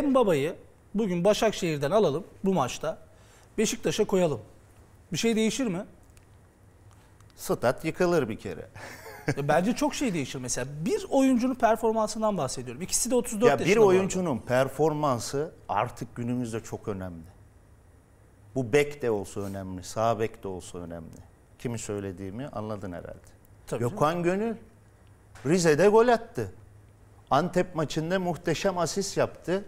babayı bugün Başakşehir'den alalım bu maçta. Beşiktaş'a koyalım. Bir şey değişir mi? Stat yıkılır bir kere. E, bence çok şey değişir mesela. Bir oyuncunun performansından bahsediyorum. İkisi de 34 ya yaşında. Bir oyuncunun performansı artık günümüzde çok önemli. Bu bek de olsa önemli, sağ bek de olsa önemli. Kimi söylediğimi anladın herhalde. Tabii Gökhan Gönül Rize'de gol attı. Antep maçında muhteşem asist yaptı.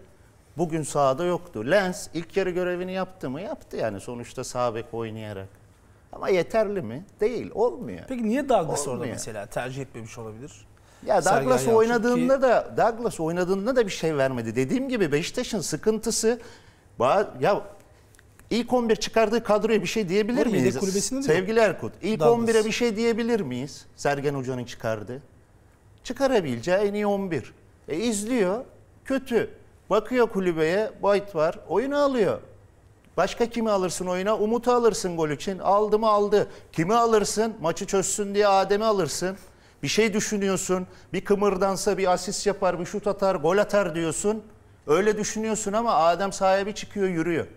Bugün sahada yoktu. Lens ilk yarı görevini yaptı mı? Yaptı yani sonuçta sağ bek oynayarak. Ama yeterli mi? Değil. Olmuyor. Peki niye Douglas orada mesela tercih etmemiş olabilir? Ya Douglas oynadığında ki... da Douglas oynadığında da bir şey vermedi. Dediğim gibi Beşiktaş'ın sıkıntısı ya ilk 11 çıkardığı kadroya bir şey diyebilir Var, miyiz? Sevgili Erkut, ilk 11'e bir şey diyebilir miyiz? Sergen Hoca'nın çıkardı. Çıkarabileceği en iyi 11. E izliyor. Kötü. Bakıyor kulübeye Boyd var oyunu alıyor. Başka kimi alırsın oyuna? Umut'u alırsın gol için. Aldı mı aldı. Kimi alırsın? Maçı çözsün diye Adem'i alırsın. Bir şey düşünüyorsun. Bir kımırdansa bir asist yapar, bir şut atar, gol atar diyorsun. Öyle düşünüyorsun ama Adem sahibi çıkıyor yürüyor.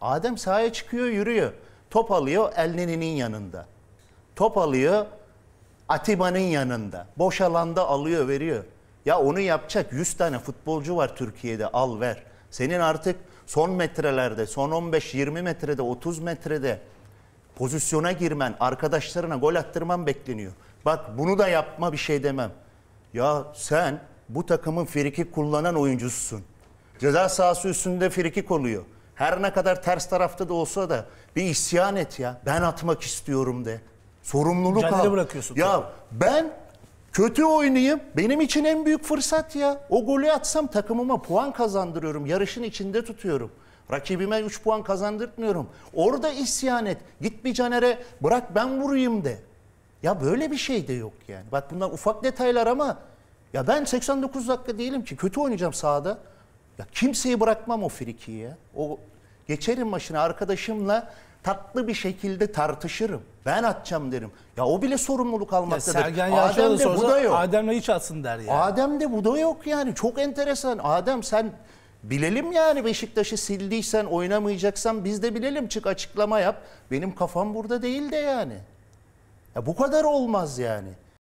Adem sahaya çıkıyor yürüyor. Top alıyor Elneni'nin yanında. Top alıyor Atiba'nın yanında. Boş alanda alıyor veriyor. Ya onu yapacak 100 tane futbolcu var Türkiye'de al ver. Senin artık son metrelerde, son 15-20 metrede, 30 metrede pozisyona girmen, arkadaşlarına gol attırman bekleniyor. Bak bunu da yapma bir şey demem. Ya sen bu takımın friki kullanan oyuncususun. Ceza sahası üstünde frikik oluyor. Her ne kadar ters tarafta da olsa da bir isyan et ya. Ben atmak istiyorum de. Sorumluluk Kendine al. bırakıyorsun. Ya tabii. ben Kötü oynayayım. Benim için en büyük fırsat ya. O golü atsam takımıma puan kazandırıyorum. Yarışın içinde tutuyorum. Rakibime 3 puan kazandırmıyorum. Orada isyan et. Git bir Caner'e bırak ben vurayım de. Ya böyle bir şey de yok yani. Bak bunlar ufak detaylar ama ya ben 89 dakika değilim ki kötü oynayacağım sahada. Ya kimseyi bırakmam o frikiyi ya. O geçerim maçına arkadaşımla tatlı bir şekilde tartışırım. Ben atacağım derim. Ya o bile sorumluluk almaktadır. Ya Sergen Yalçın'a da bu da yok. Adem'le hiç atsın der yani. de bu da yok yani. Çok enteresan. Adem sen bilelim yani Beşiktaş'ı sildiysen oynamayacaksan biz de bilelim. Çık açıklama yap. Benim kafam burada değil de yani. Ya bu kadar olmaz yani.